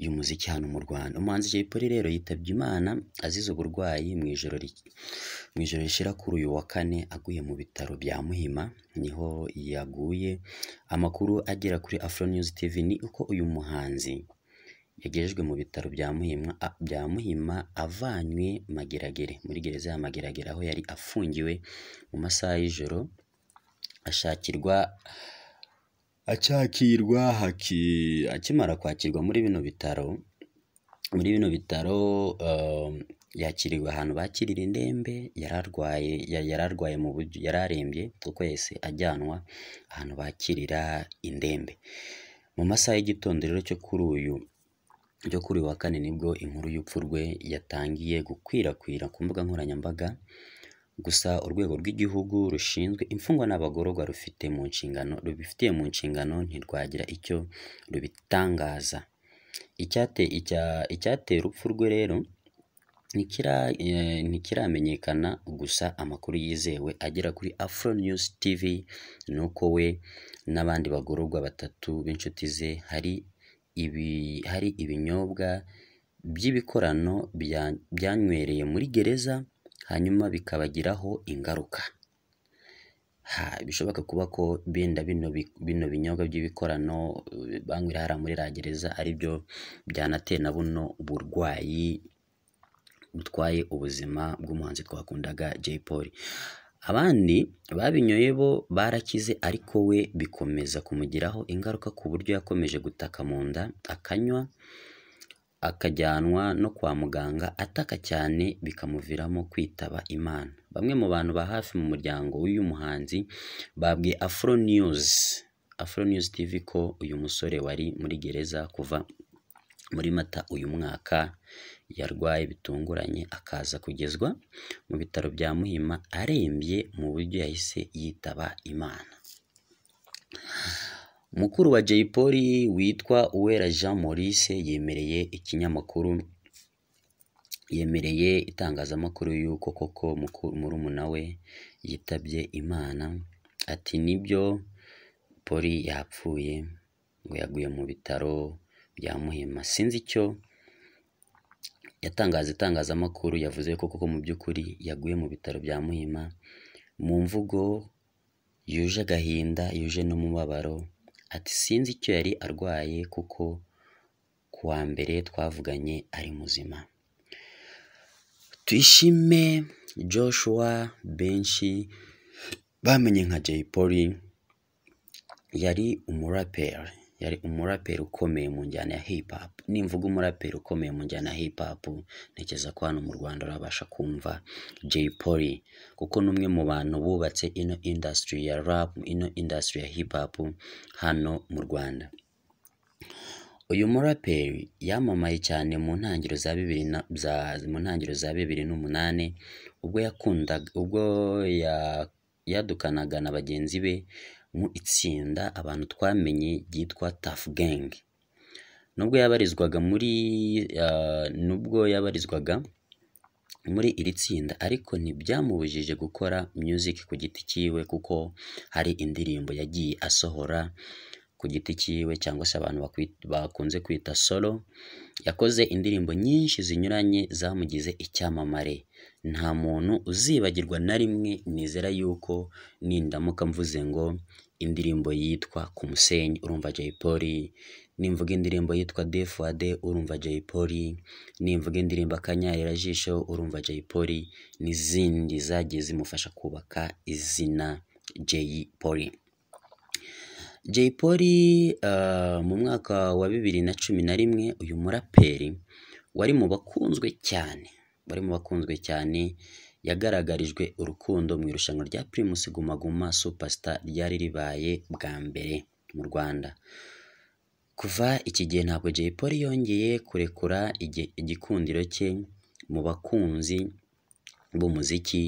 uyu hano mu Rwanda umuhanzi Jay Polly rero yitabye Imana azize uburwayi mu ijoro mu ijoro rishira kuri uyu wa kane aguye mu bitaro bya Muhima niho yaguye amakuru agera kuri Afro News TV ni uko uyu muhanzi yagejejwe mu bitaro bya Muhima bya Muhima avanywe mageragere muri gereza ya Mageragere aho yari afungiwe mu masaha y'ijoro ashakirwa acyakirwa akimara kwakirwa muri bino bitaro muri bino bitaro um, yakiriwe ahantu bakirira indembe yararwaye yararwaye yari arwaye mu buryo yararembye arembye kuko yahise ajyanwa ahantu bakirira indembe mu masaha y'igitondo rero cyo kuri uyu cyo kuri uyu wa kane nibwo inkuru y'upfu rwe yatangiye gukwirakwira ku mbuga nkoranyambaga Gusa urwego rw'igihugu rushinzwe imfungwa n'abagororwa rufite mu nshingano rubifitiye mu nshingano ntirwagira icyo rubitangaza. Icyateye urupfu rwe rero eh, ntikiramenyekana, gusa amakuru yizewe agera kuri Afro News TV ni uko we n'abandi bagororwa batatu b'inshuti ze hari ibinyobwa by'ibikorano byanywereye muri gereza hanyuma bikabagiraho ingaruka. ha Bishoboka kuba ko benda bino bino binyobwa by'ibikorano banywa irihara muri iriya gereza ari byo byanatera na buno burwayi butwaye ubuzima bw'umuhanzi twakundaga Jay Polly. Abandi babinyoye bo barakize ariko we bikomeza kumugiraho ingaruka ku buryo yakomeje gutaka mu nda, akanywa akajyanwa no kwa muganga ataka cyane bikamuviramo kwitaba Imana, bamwe mu bantu ba hafi mu muryango w'uyu muhanzi babwiye Afro News, Afro News TV ko uyu musore wari muri gereza kuva muri Mata uyu mwaka yarwaye bitunguranye akaza kugezwa mu bitaro bya Muhima arembye mu buryo yahise yitaba Imana. Mukuru wa Jay Polly witwa Uwera Jean Maurice yemereye ikinyamakuru, yemereye itangazamakuru y'uko koko murumuna we yitabye Imana, ati nibyo Polly yapfuye, ngo yaguye mu bitaro bya Muhima, sinzi icyo yatangaje itangazamakuru, yavuze ko koko mu by'ukuri yaguye mu bitaro bya Muhima, mu mvugo yuje agahinda, yuje n'umubabaro. ati sinzi icyo yari arwaye kuko ku wa mbere twavuganye ari muzima tuyishime Joshua benshi bamenye nka Jay Polly yari umuraperi yari umuraperi ukomeye mu njyana ya hip hop nimvuga umuraperi ukomeye mu njyana ya hip hop ntekereza ko hano mu Rwanda urabasha kumva Jay Polly kuko ni umwe mu bantu bubatse ino industry ya rap ino industry ya hip hop hano mu Rwanda uyu muraperi yamamaye cyane mu ntangiriro za bibiri za mu ntangiriro za bibiri n'umunani ubwo yakundaga ubwo yadukanaga na bagenzi be mu itsinda abantu twamenye ryitwa Tuff Gang, nubwo yabarizwaga muri nubwo yabarizwaga muri iri tsinda ariko ntibyamubujije gukora music ku giti cyiwe kuko hari indirimbo yagiye asohora ku giti cyiwe cyangwa se abantu bakunze kwita solo, yakoze indirimbo nyinshi zinyuranye zamugize icyamamare, nta muntu uzibagirwa na rimwe nizera yuko nindamuka mvuze ngo indirimbo yitwa ku musenyi urumva Jay Polly nimvuga indirimbo yitwa Defuade urumva Jay Polly nimvuga indirimbo akanyarira jisho urumva Jay Polly n'izindi zagiye zimufasha kubaka izina Jay Polly Jay Polly ah, mu mwaka wa bibiri na cumi na rimwe uyu muraperi wari mu bakunzwe cyane wari mu bakunzwe cyane yagaragarijwe urukundo mu irushanwa rya Primus Guma Guma Superstar ryari ribaye bwa mbere mu Rwanda kuva iki gihe ntabwo Jay Polly yongeye kurekura igikundiro cye mu bakunzi b'umuziki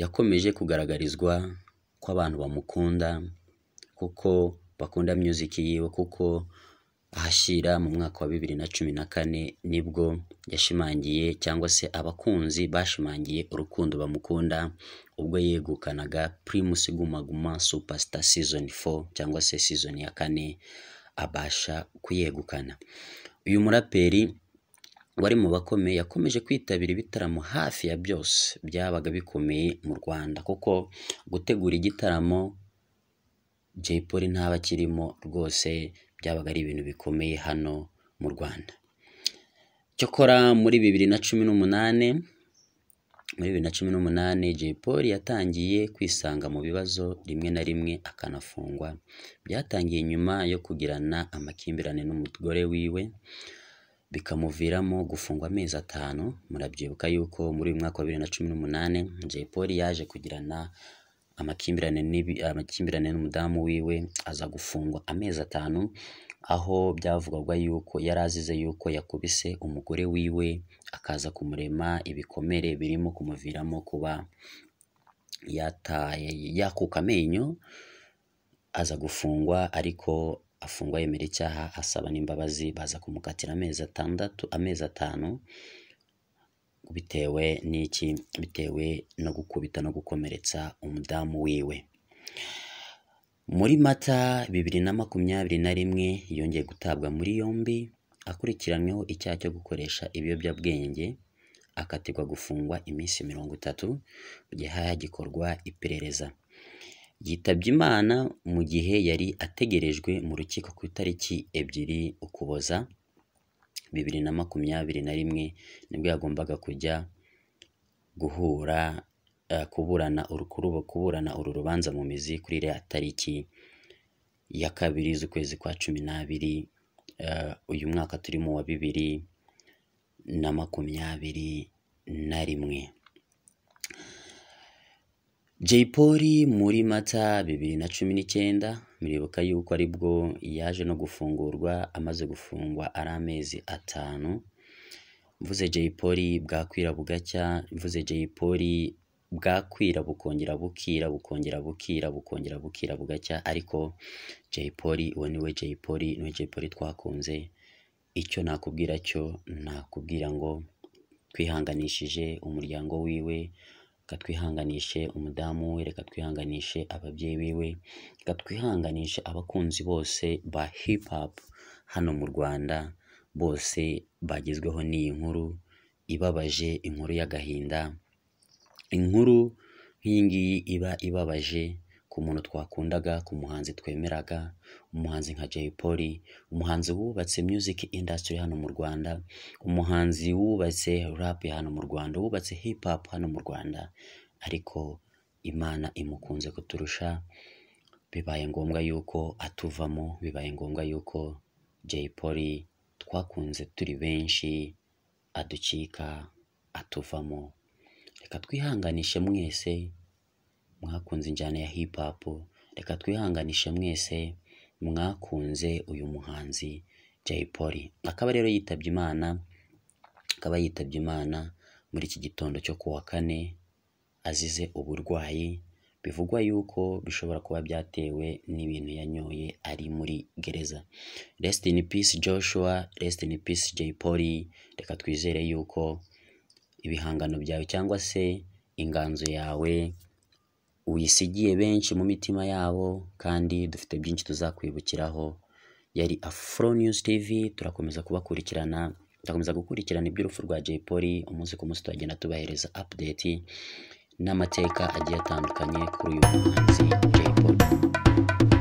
yakomeje kugaragarizwa ko abantu bamukunda kuko bakunda music yiwe kuko ahashyira mu mwaka wa bibiri na cumi na kane nibwo yashimangiye cyangwa se abakunzi bashimangiye urukundo bamukunda ubwo yegukanaga Primus Guma Guma Superstar season 4 cyangwa se season ya kane abasha kuyegukana uyu muraperi wari mu bakomeye yakomeje kwitabira ibitaramo hafi ya byose byabaga bikomeye mu Rwanda kuko gutegura igitaramo Jay Polly ntaba akirimo rwose byabaga ari ibintu bikomeye hano mu Rwanda. Cyokora muri bibiri na cumi n'umunani, muri bibiri na cumi n'umunani Jay Polly yatangiye kwisanga mu bibazo rimwe na rimwe akanafungwa, byatangiye nyuma yo kugirana amakimbirane n'umugore wiwe, bikamuviramo gufungwa amezi atanu, murabyibuka yuko muri uyu mwaka wa bibiri na cumi n'umunani Jay Polly yaje kugirana amakimbirane nibi amakimbirane n'umudamu wiwe aza gufungwa amezi atanu aho byavugwaga yuko yari azize yuko yakubise umugore wiwe akaza kumurema ibikomere birimo kumuviramo kuba yataye yakuka amenyo aza gufungwa ariko afungwa yemera icyaha asaba n'imbabazi baza kumukatira amezi atandatu amezi atanu bitewe n'iki bitewe no gukubita no gukomeretsa umudamu wiwe muri mata bibiri na makumyabiri na rimwe yongeye gutabwa muri yombi akurikiranyweho icyaha cyo gukoresha ibiyobyabwenge akatirwa gufungwa iminsi mirongo itatu mu gihe hagikorwa iperereza yitabye imana mu gihe yari ategerejwe mu rukiko ku itariki ebyiri ukuboza bibiri na makumyabiri na rimwe nibwo yagombaga kujya guhura eh, kuburana kuburana uru rubanza mu mizi kuri iriya tariki ya kabiri z'ukwezi kwa cumi n'abiri eh, uyu mwaka turimo wa bibiri na makumyabiri na rimwe. Jay Polly muri mata bibiri na cumi n'icyenda muribuka yuko aribwo yaje no gufungurwa amaze gufungwa ari amezi atanu, mvuze Jay Polly bwakwira bugacya, mvuze Jay Polly bwakwira bukongera bukira, bukongera bukira, bukongera bukira bugacya ariko Jay Polly uwo ni we Jay Polly, niwe Jay Polly twakunze, icyo nakubwira cyo nakubwira ngo twihanganishije umuryango wiwe reka twihanganishe umudamu we reka twihanganishe ababyeyi biwe reka twihanganishe abakunzi bose ba hip hop hano mu Rwanda bose bagezweho n'iyi nkuru ibabaje inkuru y'agahinda inkuru nk'iyi ngiyi iba ibabaje ku muntu twakundaga ku muhanzi twemeraga umuhanzi nka Jay Polly umuhanzi wubatse music industry hano mu Rwanda umuhanzi wubatse rap hano mu Rwanda wubatse hip hop hano mu Rwanda ariko Imana imukunze kuturusha bibaye ngombwa yuko atuvamo bibaye ngombwa yuko Jay Polly twakunze turi benshi aducika atuvamo reka twihanganishe mwese mwakunze injyana ya hip hop reka twihanganishe mwese mwakunze uyu muhanzi Jay Polly akaba rero yitabye Imana akaba yitabye Imana muri iki gitondo cyo ku wa kane azize uburwayi bivugwa yuko bishobora kuba byatewe n'ibintu yanyoye ari muri gereza rest in peace Joshua rest in peace Jay Polly reka twizere yuko ibihangano byawe cyangwa se inganzo yawe uyisigiye benshi mu mitima yabo kandi dufite byinshi tuzakwibukiraho yari afro news tv turakomeza kubakurikirana turakomeza gukurikirana iby'urupfu rwa Jay Polly umunsi ku munsi turagenda tubahereza update n'amateka agiye atandukanye kuri uyu muhanzi Jay Polly